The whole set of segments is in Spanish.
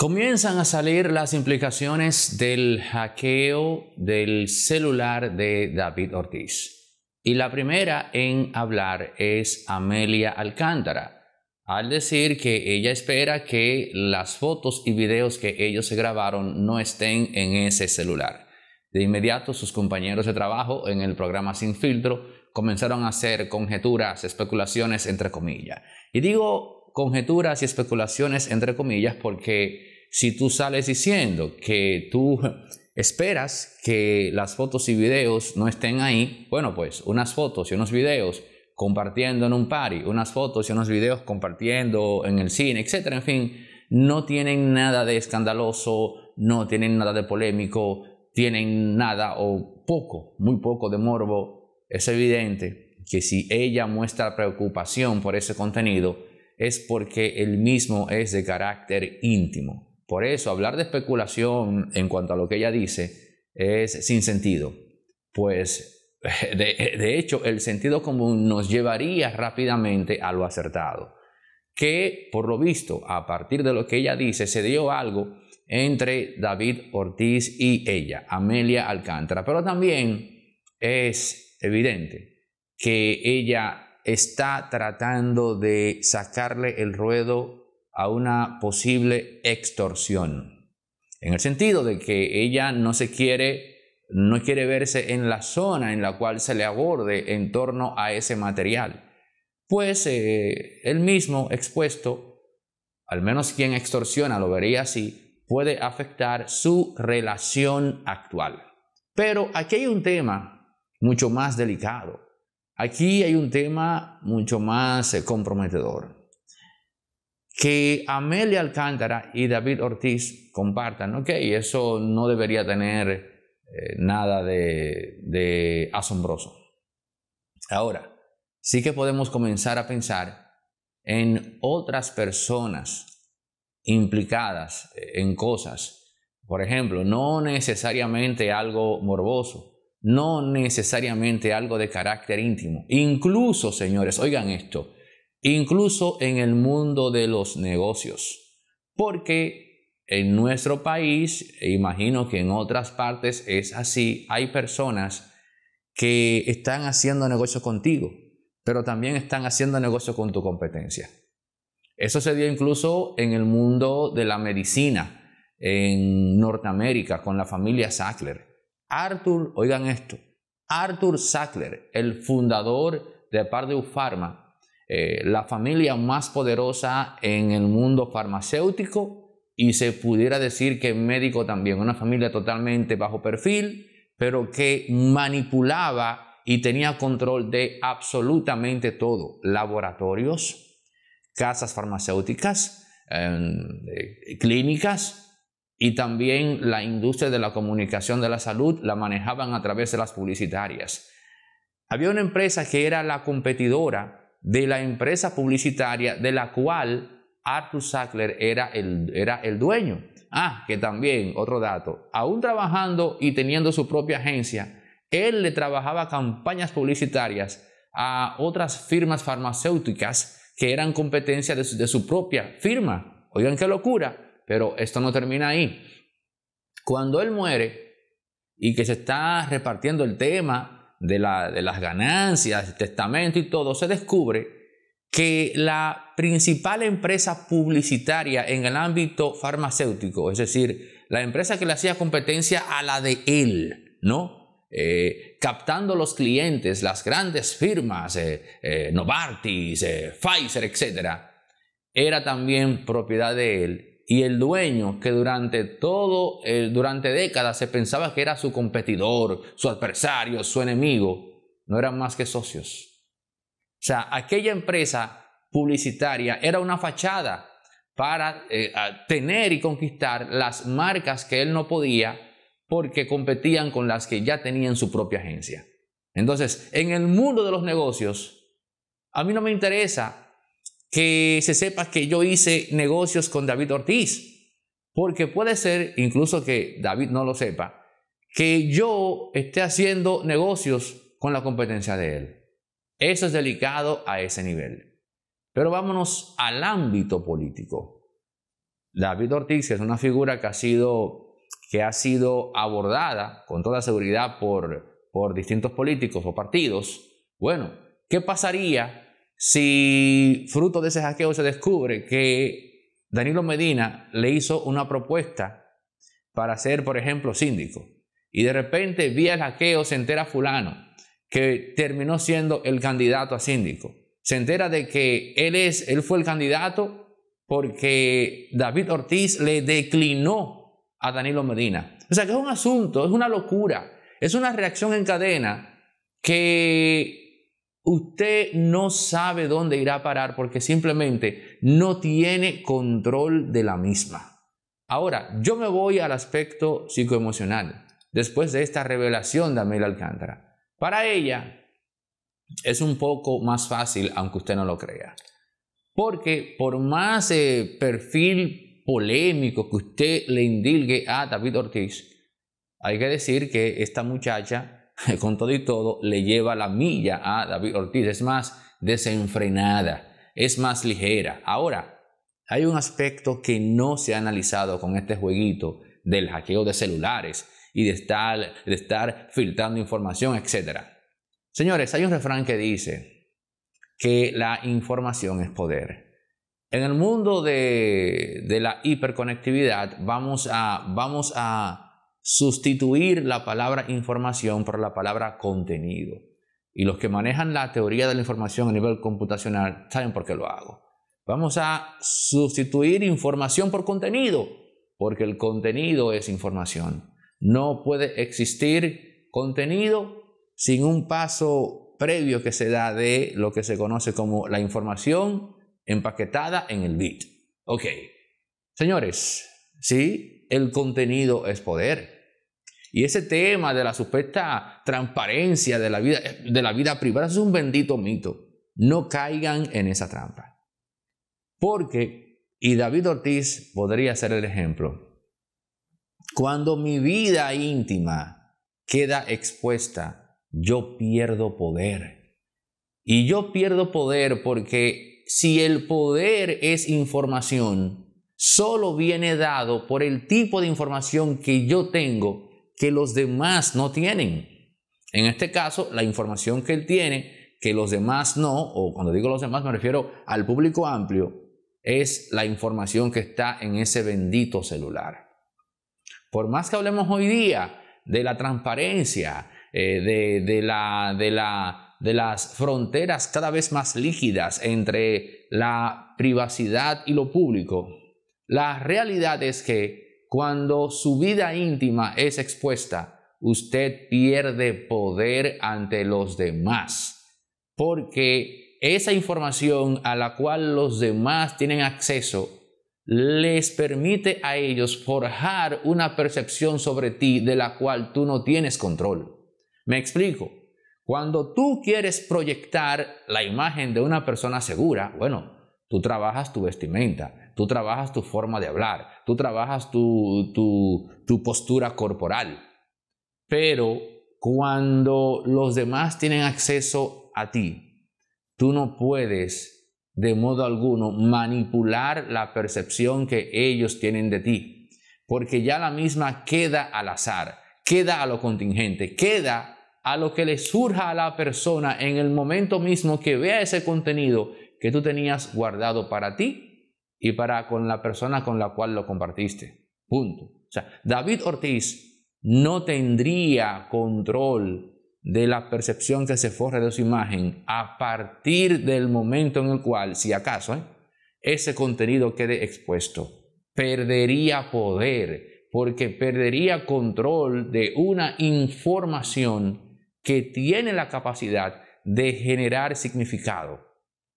Comienzan a salir las implicaciones del hackeo del celular de David Ortiz. Y la primera en hablar es Amelia Alcántara, al decir que ella espera que las fotos y videos que ellos se grabaron no estén en ese celular. De inmediato sus compañeros de trabajo en el programa Sin Filtro comenzaron a hacer conjeturas, especulaciones entre comillas. Y digo conjeturas y especulaciones entre comillas porque si tú sales diciendo que tú esperas que las fotos y videos no estén ahí, bueno, pues unas fotos y unos videos compartiendo en un party, unas fotos y unos videos compartiendo en el cine, etcétera, en fin, no tienen nada de escandaloso, no tienen nada de polémico, tienen nada o poco, muy poco de morbo. Es evidente que si ella muestra preocupación por ese contenido, es porque el mismo es de carácter íntimo. Por eso, hablar de especulación en cuanto a lo que ella dice es sin sentido, pues de, hecho el sentido común nos llevaría rápidamente a lo acertado, que por lo visto, a partir de lo que ella dice, se dio algo entre David Ortiz y ella, Amelia Alcántara, pero también es evidente que ella está tratando de sacarle el ruedo a una posible extorsión. En el sentido de que ella no se quiere no quiere verse en la zona en la cual se le aborde en torno a ese material. Pues eh, el mismo expuesto, al menos quien extorsiona lo vería así, puede afectar su relación actual. Pero aquí hay un tema mucho más delicado. Aquí hay un tema mucho más eh, comprometedor que Amelia Alcántara y David Ortiz compartan, ok, eso no debería tener eh, nada de asombroso. Ahora, sí que podemos comenzar a pensar en otras personas implicadas eh, en cosas. Por ejemplo, no necesariamente algo morboso, no necesariamente algo de carácter íntimo. Incluso, señores, oigan esto, incluso en el mundo de los negocios, porque en nuestro país, e imagino que en otras partes es así, hay personas que están haciendo negocios contigo, pero también están haciendo negocios con tu competencia. Eso se dio incluso en el mundo de la medicina, en Norteamérica, con la familia Sackler. Arthur, oigan esto, Arthur Sackler, el fundador de Purdue Pharma, eh, la familia más poderosa en el mundo farmacéutico y se pudiera decir que médico también, una familia totalmente bajo perfil, pero que manipulaba y tenía control de absolutamente todo, laboratorios, casas farmacéuticas, em, eh, clínicas, y también la industria de la comunicación de la salud la manejaban a través de las publicitarias. Había una empresa que era la competidora de la empresa publicitaria de la cual Arthur Sackler era el, era el dueño. Ah, que también, otro dato, aún trabajando y teniendo su propia agencia, él le trabajaba campañas publicitarias a otras firmas farmacéuticas que eran competencia de su, de su propia firma. Oigan qué locura, pero esto no termina ahí. Cuando él muere y que se está repartiendo el tema de, las ganancias, el testamento y todo, se descubre que la principal empresa publicitaria en el ámbito farmacéutico, es decir, la empresa que le hacía competencia a la de él, ¿no? Eh, captando los clientes, las grandes firmas, eh, eh, Novartis, Pfizer, etc., era también propiedad de él y el dueño que durante todo, eh, durante décadas se pensaba que era su competidor, su adversario, su enemigo, no eran más que socios. O sea, aquella empresa publicitaria era una fachada para eh, tener y conquistar las marcas que él no podía porque competían con las que ya tenían su propia agencia. Entonces, en el mundo de los negocios, a mí no me interesa que se sepa que yo hice negocios con David Ortiz, porque puede ser, incluso que David no lo sepa, que yo esté haciendo negocios con la competencia de él. Eso es delicado a ese nivel. Pero vámonos al ámbito político. David Ortiz, es una figura que ha sido, que ha sido abordada con toda seguridad por, por distintos políticos o partidos, bueno, ¿qué pasaría si fruto de ese hackeo se descubre que Danilo Medina le hizo una propuesta para ser, por ejemplo, síndico, y de repente vía el hackeo se entera fulano que terminó siendo el candidato a síndico. Se entera de que él es, él fue el candidato porque David Ortiz le declinó a Danilo Medina. O sea que es un asunto, es una locura, es una reacción en cadena que usted no sabe dónde irá a parar porque simplemente no tiene control de la misma. Ahora, yo me voy al aspecto psicoemocional después de esta revelación de Amelia Alcántara. Para ella es un poco más fácil, aunque usted no lo crea. Porque por más eh, perfil polémico que usted le indilgue a David Ortiz, hay que decir que esta muchacha con todo y todo, le lleva la milla a David Ortiz. Es más desenfrenada, es más ligera. Ahora, hay un aspecto que no se ha analizado con este jueguito del hackeo de celulares y de estar, de estar filtrando información, etc. Señores, hay un refrán que dice que la información es poder. En el mundo de, de la hiperconectividad vamos a, vamos a sustituir la palabra información por la palabra contenido. Y los que manejan la teoría de la información a nivel computacional saben por qué lo hago. Vamos a sustituir información por contenido, porque el contenido es información. No puede existir contenido sin un paso previo que se da de lo que se conoce como la información empaquetada en el bit. Ok, señores, sí, el contenido es poder. Y ese tema de la supuesta transparencia de la vida, de la vida privada es un bendito mito. No caigan en esa trampa. Porque, y David Ortiz podría ser el ejemplo, cuando mi vida íntima queda expuesta, yo pierdo poder. Y yo pierdo poder porque si el poder es información, solo viene dado por el tipo de información que yo tengo que los demás no tienen. En este caso, la información que él tiene, que los demás no, o cuando digo los demás me refiero al público amplio, es la información que está en ese bendito celular. Por más que hablemos hoy día de la transparencia, eh, de, de las fronteras cada vez más líquidas entre la privacidad y lo público, la realidad es que cuando su vida íntima es expuesta, usted pierde poder ante los demás, porque esa información a la cual los demás tienen acceso les permite a ellos forjar una percepción sobre ti de la cual tú no tienes control. Me explico. Cuando tú quieres proyectar la imagen de una persona segura, bueno, tú trabajas tu vestimenta, tú trabajas tu forma de hablar, tú trabajas tu, tu postura corporal. Pero cuando los demás tienen acceso a ti, tú no puedes de modo alguno manipular la percepción que ellos tienen de ti, porque ya la misma queda al azar, queda a lo contingente, queda a lo que le surja a la persona en el momento mismo que vea ese contenido que tú tenías guardado para ti y para con la persona con la cual lo compartiste. Punto. O sea, David Ortiz no tendría control de la percepción que se forja de su imagen a partir del momento en el cual, si acaso, ¿eh? ese contenido quede expuesto. Perdería poder porque perdería control de una información que tiene la capacidad de generar significado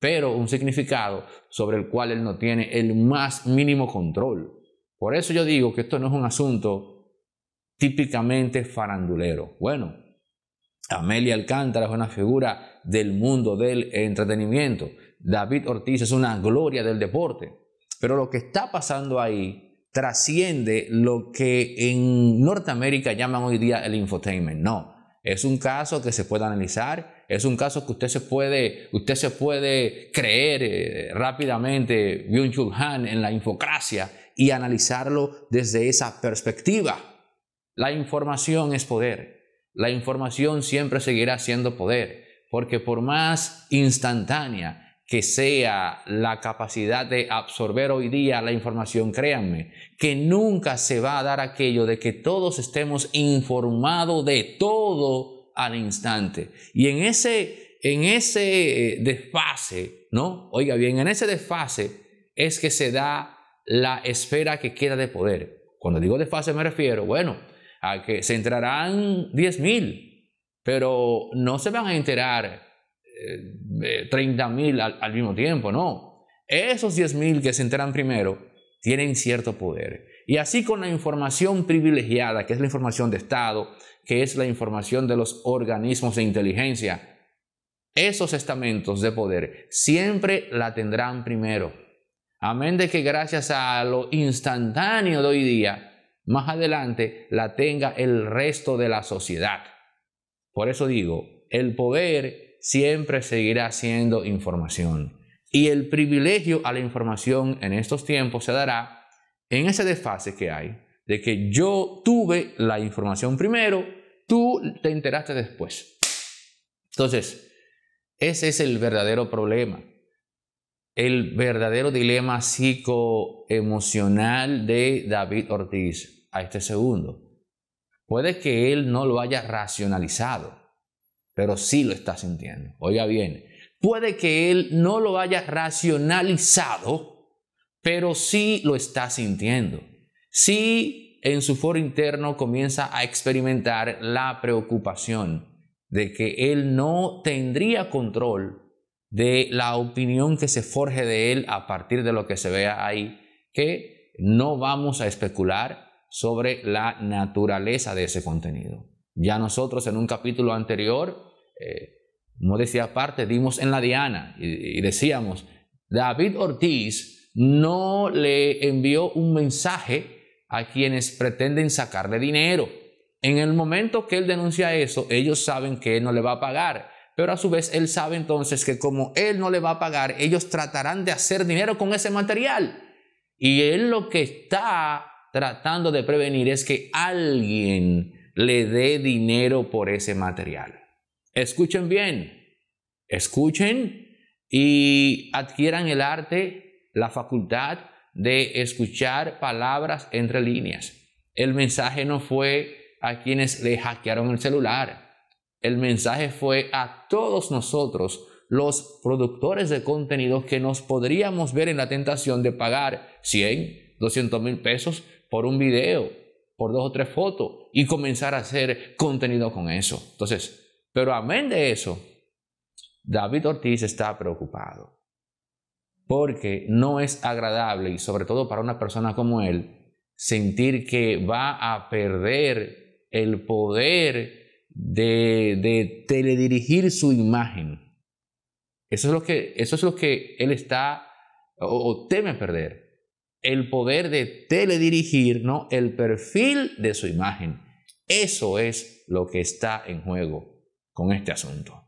pero un significado sobre el cual él no tiene el más mínimo control. Por eso yo digo que esto no es un asunto típicamente farandulero. Bueno, Amelia Alcántara es una figura del mundo del entretenimiento. David Ortiz es una gloria del deporte. Pero lo que está pasando ahí trasciende lo que en Norteamérica llaman hoy día el infotainment. No, es un caso que se puede analizar es un caso que usted se puede, usted se puede creer eh, rápidamente, Byung-Chul Han, en la infocracia y analizarlo desde esa perspectiva. La información es poder. La información siempre seguirá siendo poder, porque por más instantánea que sea la capacidad de absorber hoy día la información, créanme, que nunca se va a dar aquello de que todos estemos informados de todo al instante. Y en ese, en ese eh, desfase, ¿no? Oiga bien, en ese desfase es que se da la esfera que queda de poder. Cuando digo desfase me refiero, bueno, a que se entrarán 10.000, pero no se van a enterar 30.000 eh, eh, al, al mismo tiempo, no. Esos 10.000 que se enteran primero tienen cierto poder. Y así con la información privilegiada, que es la información de Estado, que es la información de los organismos de inteligencia, esos estamentos de poder siempre la tendrán primero. Amén de que gracias a lo instantáneo de hoy día, más adelante la tenga el resto de la sociedad. Por eso digo, el poder siempre seguirá siendo información. Y el privilegio a la información en estos tiempos se dará en ese desfase que hay, de que yo tuve la información primero, tú te enteraste después. Entonces, ese es el verdadero problema, el verdadero dilema psicoemocional de David Ortiz a este segundo. Puede que él no lo haya racionalizado, pero sí lo está sintiendo. Oiga bien, Puede que él no lo haya racionalizado, pero sí lo está sintiendo. Sí en su foro interno comienza a experimentar la preocupación de que él no tendría control de la opinión que se forje de él a partir de lo que se vea ahí, que no vamos a especular sobre la naturaleza de ese contenido. Ya nosotros en un capítulo anterior eh, no decía aparte, dimos en la diana y, y decíamos, David Ortiz no le envió un mensaje a quienes pretenden sacarle dinero. En el momento que él denuncia eso, ellos saben que él no le va a pagar, pero a su vez él sabe entonces que como él no le va a pagar, ellos tratarán de hacer dinero con ese material. Y él lo que está tratando de prevenir es que alguien le dé dinero por ese material. Escuchen bien, escuchen y adquieran el arte, la facultad de escuchar palabras entre líneas. El mensaje no fue a quienes le hackearon el celular. El mensaje fue a todos nosotros, los productores de contenidos, que nos podríamos ver en la tentación de pagar 100, 200 mil pesos por un video, por dos o tres fotos y comenzar a hacer contenido con eso. Entonces, pero amén de eso, David Ortiz está preocupado porque no es agradable y sobre todo para una persona como él sentir que va a perder el poder de, teledirigir su imagen. Eso es, lo que, eso es lo que él está o, o teme perder. El poder de teledirigir ¿no? el perfil de su imagen. Eso es lo que está en juego con este asunto.